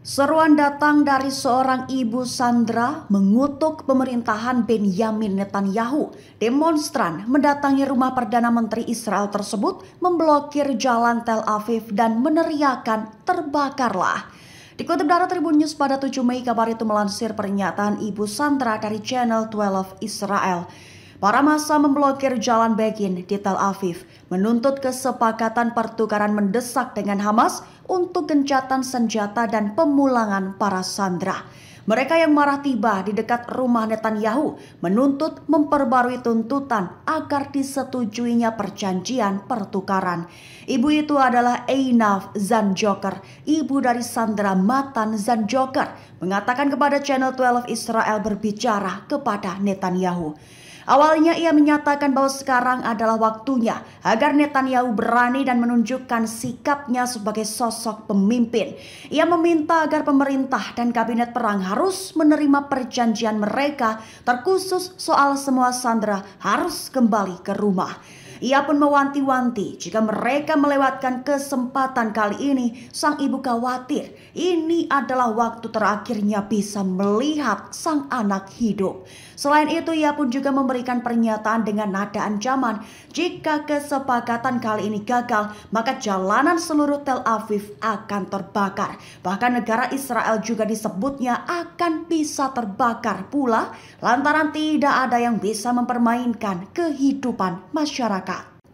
Seruan datang dari seorang ibu Sandra mengutuk pemerintahan Benjamin Netanyahu. Demonstran mendatangi rumah Perdana Menteri Israel tersebut, memblokir jalan Tel Aviv dan meneriakan terbakarlah. Dikutip dari Tribun News pada 7 Mei, kabar itu melansir pernyataan ibu Sandra dari Channel 12 Israel. Para masa memblokir jalan Begin di Tel Aviv, menuntut kesepakatan pertukaran mendesak dengan Hamas untuk gencatan senjata dan pemulangan para sandera. Mereka yang marah tiba di dekat rumah Netanyahu menuntut memperbarui tuntutan agar disetujuinya perjanjian pertukaran. Ibu itu adalah Einaf Zanjoker, ibu dari Sandra Matan Zanjoker, mengatakan kepada Channel 12 Israel berbicara kepada Netanyahu. Awalnya ia menyatakan bahwa sekarang adalah waktunya agar Netanyahu berani dan menunjukkan sikapnya sebagai sosok pemimpin. Ia meminta agar pemerintah dan kabinet perang harus menerima perjanjian mereka terkhusus soal semua sandera harus kembali ke rumah. Ia pun mewanti-wanti jika mereka melewatkan kesempatan kali ini, sang ibu khawatir ini adalah waktu terakhirnya bisa melihat sang anak hidup. Selain itu, ia pun juga memberikan pernyataan dengan nada ancaman, jika kesepakatan kali ini gagal, maka jalanan seluruh Tel Aviv akan terbakar. Bahkan negara Israel juga disebutnya akan bisa terbakar pula lantaran tidak ada yang bisa mempermainkan kehidupan masyarakat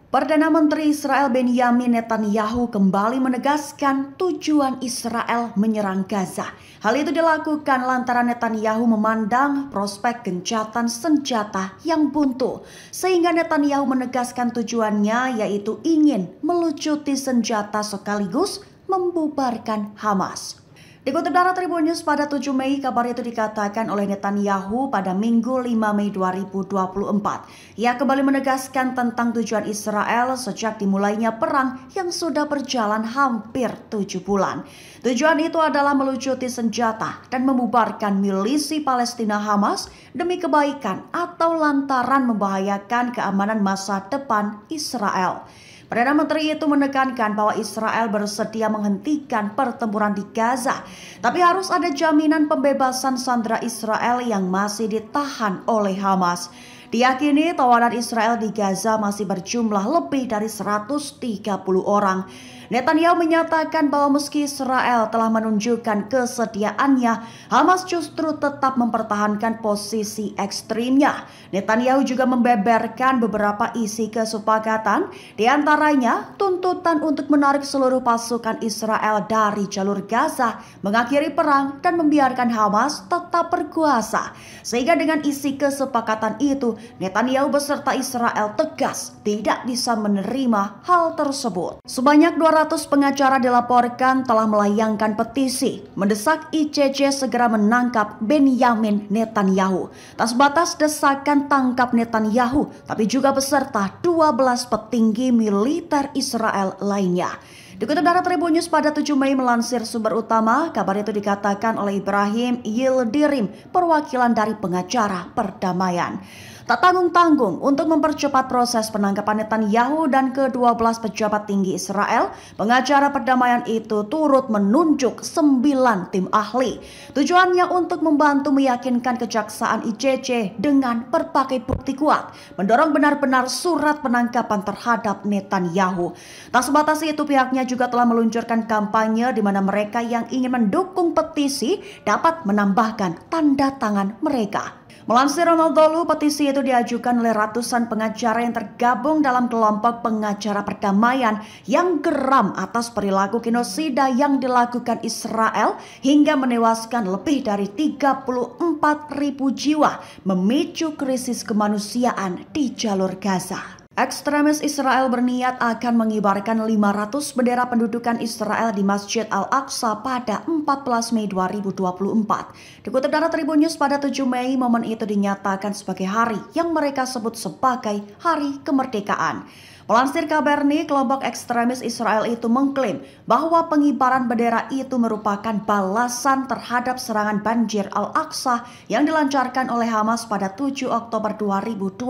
Perdana Menteri Israel Benjamin Netanyahu kembali menegaskan tujuan Israel menyerang Gaza. Hal itu dilakukan lantaran Netanyahu memandang prospek gencatan senjata yang buntu. Sehingga Netanyahu menegaskan tujuannya yaitu ingin melucuti senjata sekaligus membubarkan Hamas. Dikutip dari Tribun News pada 7 Mei, kabar itu dikatakan oleh Netanyahu pada Minggu 5 Mei 2024. Ia kembali menegaskan tentang tujuan Israel sejak dimulainya perang yang sudah berjalan hampir tujuh bulan. Tujuan itu adalah melucuti senjata dan membubarkan milisi Palestina Hamas demi kebaikan atau lantaran membahayakan keamanan masa depan Israel. Perdana Menteri itu menekankan bahwa Israel bersedia menghentikan pertempuran di Gaza, tapi harus ada jaminan pembebasan sandera Israel yang masih ditahan oleh Hamas. Diakini tawanan Israel di Gaza masih berjumlah lebih dari 130 orang. Netanyahu menyatakan bahwa meski Israel telah menunjukkan kesediaannya, Hamas justru tetap mempertahankan posisi ekstrimnya. Netanyahu juga membeberkan beberapa isi kesepakatan, diantaranya tuntutan untuk menarik seluruh pasukan Israel dari jalur Gaza, mengakhiri perang, dan membiarkan Hamas tetap berkuasa. Sehingga dengan isi kesepakatan itu, Netanyahu beserta Israel tegas tidak bisa menerima hal tersebut. Sebanyak 200 100 pengacara dilaporkan telah melayangkan petisi mendesak ICC segera menangkap Benjamin Netanyahu. Tak sebatas desakan tangkap Netanyahu, tapi juga beserta 12 petinggi militer Israel lainnya. Dikutip dari Tribun News pada 7 Mei melansir sumber utama, kabar itu dikatakan oleh Ibrahim Yildirim, perwakilan dari pengacara perdamaian tak tanggung-tanggung untuk mempercepat proses penangkapan Netanyahu dan ke-12 pejabat tinggi Israel, pengacara perdamaian itu turut menunjuk sembilan tim ahli. Tujuannya untuk membantu meyakinkan kejaksaan ICC dengan berbagai bukti kuat, mendorong benar-benar surat penangkapan terhadap Netanyahu. Tak sebatas itu pihaknya juga telah meluncurkan kampanye di mana mereka yang ingin mendukung petisi dapat menambahkan tanda tangan mereka. Melansir Ronaldo petisi itu diajukan oleh ratusan pengacara yang tergabung dalam kelompok pengacara perdamaian yang geram atas perilaku genosida yang dilakukan Israel hingga menewaskan lebih dari 34 ribu jiwa memicu krisis kemanusiaan di jalur Gaza. Ekstremis Israel berniat akan mengibarkan 500 bendera pendudukan Israel di Masjid Al-Aqsa pada 14 Mei 2024. Dikutip dari Tribun News pada 7 Mei, momen itu dinyatakan sebagai hari yang mereka sebut sebagai Hari Kemerdekaan. Melansir Kaberni, kelompok ekstremis Israel itu mengklaim bahwa pengibaran bendera itu merupakan balasan terhadap serangan banjir Al-Aqsa yang dilancarkan oleh Hamas pada 7 Oktober 2023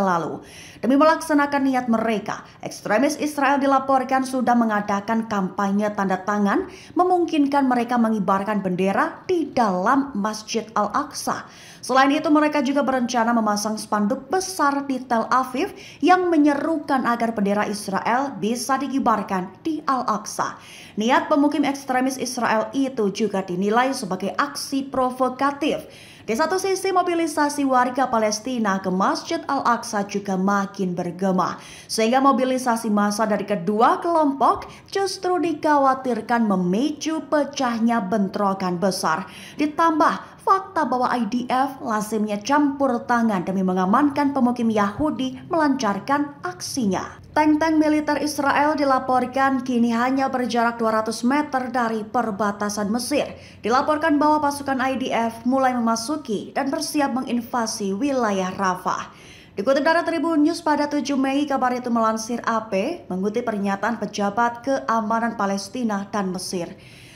lalu. Demi melaksanakan niat mereka, ekstremis Israel dilaporkan sudah mengadakan kampanye tanda tangan memungkinkan mereka mengibarkan bendera di dalam Masjid Al-Aqsa. Selain itu mereka juga berencana memasang spanduk besar di Tel Aviv yang menyerukan agar bendera Israel bisa digibarkan di Al-Aqsa. Niat pemukim ekstremis Israel itu juga dinilai sebagai aksi provokatif. Di satu sisi, mobilisasi warga Palestina ke Masjid Al-Aqsa juga makin bergema, sehingga mobilisasi massa dari kedua kelompok justru dikhawatirkan memicu pecahnya bentrokan besar. Ditambah fakta bahwa IDF lazimnya campur tangan demi mengamankan pemukim Yahudi melancarkan aksinya. Tank-tank militer Israel dilaporkan kini hanya berjarak 200 meter dari perbatasan Mesir. Dilaporkan bahwa pasukan IDF mulai memasuki dan bersiap menginvasi wilayah Rafah. Dikutip dari Tribun News pada 7 Mei, kabar itu melansir AP mengutip pernyataan pejabat keamanan Palestina dan Mesir.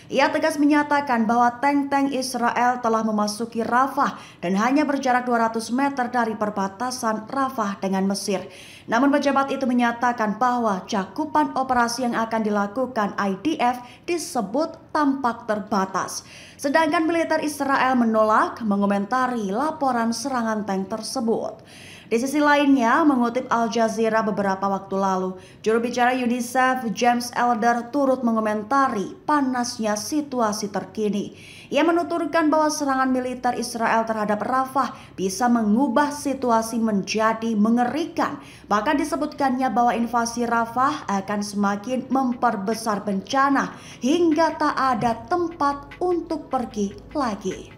Ia tegas menyatakan bahwa tank-tank Israel telah memasuki Rafah dan hanya berjarak 200 meter dari perbatasan Rafah dengan Mesir. Namun pejabat itu menyatakan bahwa cakupan operasi yang akan dilakukan IDF disebut tampak terbatas. Sedangkan militer Israel menolak mengomentari laporan serangan tank tersebut. Di sisi lainnya, mengutip Al Jazeera beberapa waktu lalu, juru bicara UNICEF James Elder turut mengomentari panasnya situasi terkini. Ia menuturkan bahwa serangan militer Israel terhadap Rafah bisa mengubah situasi menjadi mengerikan. Bahkan disebutkannya bahwa invasi Rafah akan semakin memperbesar bencana hingga tak ada tempat untuk pergi lagi.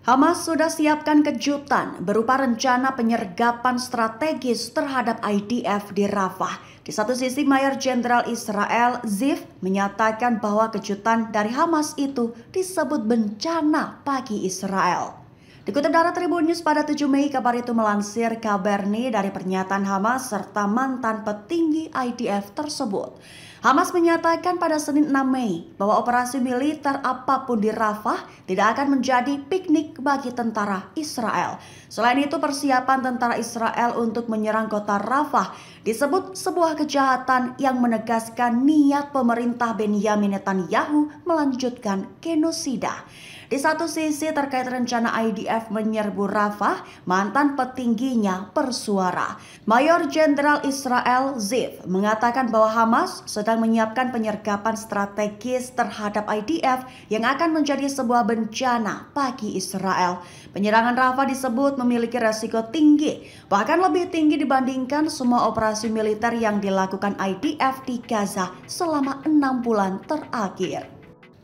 Hamas sudah siapkan kejutan berupa rencana penyergapan strategis terhadap IDF di Rafah. Di satu sisi, Mayor Jenderal Israel Ziv menyatakan bahwa kejutan dari Hamas itu disebut bencana bagi Israel. Dikutip dari Tribun News pada 7 Mei, kabar itu melansir kabar ini dari pernyataan Hamas serta mantan petinggi IDF tersebut. Hamas menyatakan pada Senin 6 Mei bahwa operasi militer apapun di Rafah tidak akan menjadi piknik bagi tentara Israel. Selain itu persiapan tentara Israel untuk menyerang kota Rafah disebut sebuah kejahatan yang menegaskan niat pemerintah Benjamin Netanyahu melanjutkan genosida. Di satu sisi terkait rencana IDF menyerbu Rafah, mantan petingginya bersuara. Mayor Jenderal Israel Ziv mengatakan bahwa Hamas sedang sedang menyiapkan penyergapan strategis terhadap IDF yang akan menjadi sebuah bencana bagi Israel. Penyerangan Rafah disebut memiliki resiko tinggi, bahkan lebih tinggi dibandingkan semua operasi militer yang dilakukan IDF di Gaza selama enam bulan terakhir.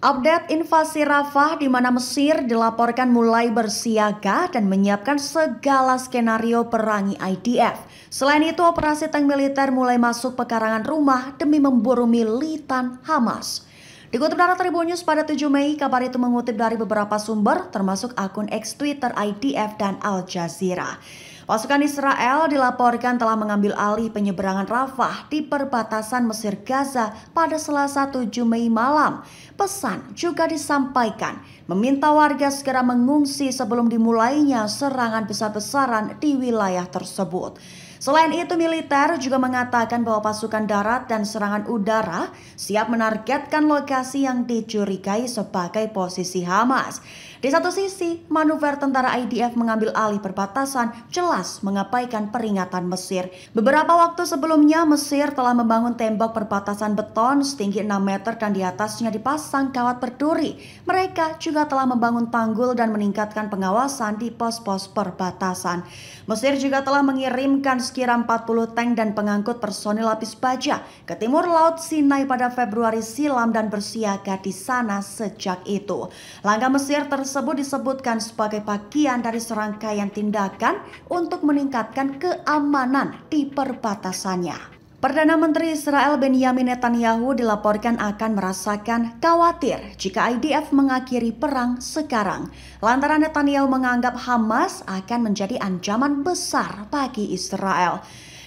Update invasi Rafah di mana Mesir dilaporkan mulai bersiaga dan menyiapkan segala skenario perangi IDF. Selain itu, operasi tank militer mulai masuk pekarangan rumah demi memburu militan Hamas. Dikutip dari Tribun News pada 7 Mei, kabar itu mengutip dari beberapa sumber termasuk akun X Twitter IDF dan Al Jazeera. Pasukan Israel dilaporkan telah mengambil alih penyeberangan Rafah di perbatasan Mesir Gaza pada Selasa 7 Mei malam. Pesan juga disampaikan meminta warga segera mengungsi sebelum dimulainya serangan besar-besaran di wilayah tersebut. Selain itu, militer juga mengatakan bahwa pasukan darat dan serangan udara siap menargetkan lokasi yang dicurigai sebagai posisi Hamas. Di satu sisi, manuver tentara IDF mengambil alih perbatasan jelas mengabaikan peringatan Mesir. Beberapa waktu sebelumnya, Mesir telah membangun tembok perbatasan beton setinggi 6 meter dan di atasnya dipasang kawat berduri. Mereka juga telah membangun tanggul dan meningkatkan pengawasan di pos-pos perbatasan. Mesir juga telah mengirimkan sekira 40 tank dan pengangkut personil lapis baja ke timur laut Sinai pada Februari silam dan bersiaga di sana sejak itu. Langkah Mesir tersebut tersebut disebutkan sebagai bagian dari serangkaian tindakan untuk meningkatkan keamanan di perbatasannya. Perdana Menteri Israel Benjamin Netanyahu dilaporkan akan merasakan khawatir jika IDF mengakhiri perang sekarang. Lantaran Netanyahu menganggap Hamas akan menjadi ancaman besar bagi Israel.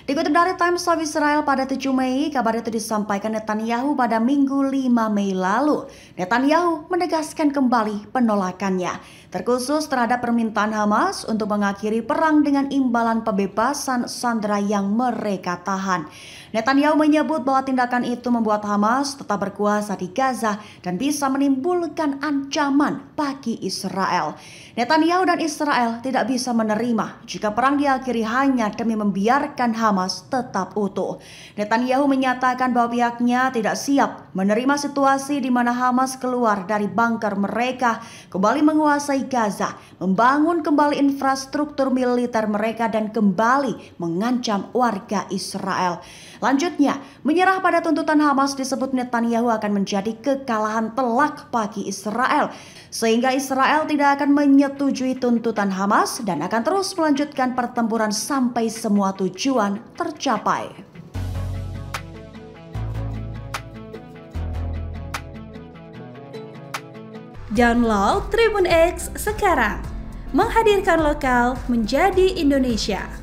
Dikutip dari Times of Israel pada 7 Mei, kabar itu disampaikan Netanyahu pada minggu 5 Mei lalu. Netanyahu menegaskan kembali penolakannya, terkhusus terhadap permintaan Hamas untuk mengakhiri perang dengan imbalan pembebasan sandera yang mereka tahan. Netanyahu menyebut bahwa tindakan itu membuat Hamas tetap berkuasa di Gaza dan bisa menimbulkan ancaman bagi Israel. Netanyahu dan Israel tidak bisa menerima jika perang diakhiri hanya demi membiarkan Hamas tetap utuh. Netanyahu menyatakan bahwa pihaknya tidak siap menerima situasi di mana Hamas keluar dari bunker mereka, kembali menguasai Gaza, membangun kembali infrastruktur militer mereka dan kembali mengancam warga Israel. Lanjutnya, menyerah pada tuntutan Hamas disebut Netanyahu akan menjadi kekalahan telak bagi Israel. Sehingga Israel tidak akan menyetujui tuntutan Hamas dan akan terus melanjutkan pertempuran sampai semua tujuan tercapai. Download Tribun X sekarang. Menghadirkan lokal menjadi Indonesia.